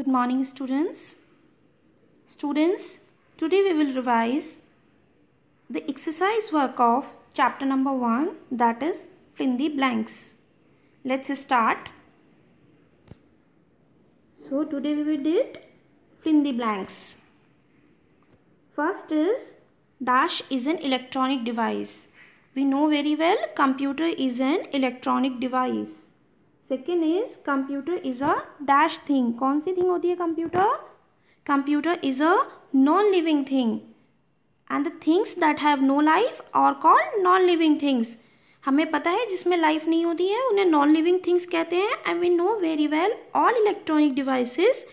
Good morning students. Students, today we will revise the exercise work of chapter number 1 that is fill in the blanks. Let's start. So today we did fill in the blanks. First is dash is an electronic device. We know very well computer is an electronic device. Second is computer is a dash thing कौन सी thing होती है computer computer is a non living thing and the things that have no life are call non living things हमें पता है जिसमें life नहीं होती है उन्हें नॉन लिविंग थिंग्स कहते हैं and we know very well all electronic devices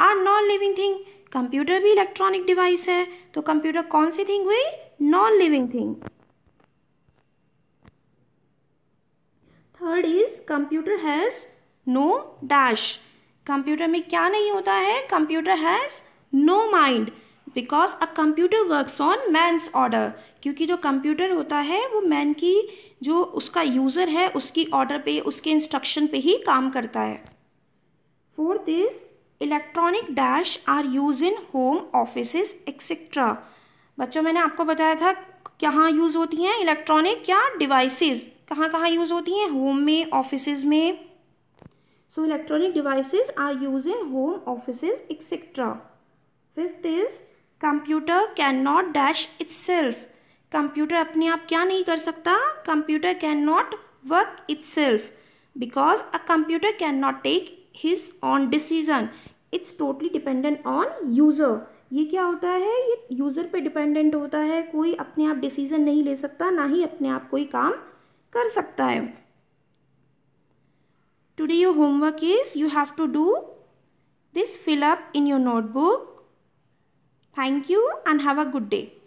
are non living thing computer भी इलेक्ट्रॉनिक डिवाइस है तो कंप्यूटर कौन सी थिंग हुई non living thing third is computer has no dash computer में क्या नहीं होता है computer has no mind because a computer works on man's order क्योंकि जो कंप्यूटर होता है वो मैन की जो उसका यूज़र है उसकी ऑर्डर पे उसके इंस्ट्रक्शन पे ही काम करता है fourth is electronic dash are use in home office etcetera बच्चों मैंने आपको बताया था कहाँ यूज़ होती हैं इलेक्ट्रॉनिक या डिवाइसेस कहाँ कहाँ यूज़ होती हैं होम में ऑफिस में so electronic device are use in home office etcetera fifth is computer can not dash self computer अपने आप क्या नहीं कर सकता computer can not work because a computer can not take his own decision it's totally dependent on user ये क्या होता है ये यूज़र पे डिपेंडेंट होता है कोई अपने आप डिसीजन नहीं ले सकता ना ही अपने आप कोई काम कर सकता है today your homework is you have to do this fill up in your notebook thank you and have a good day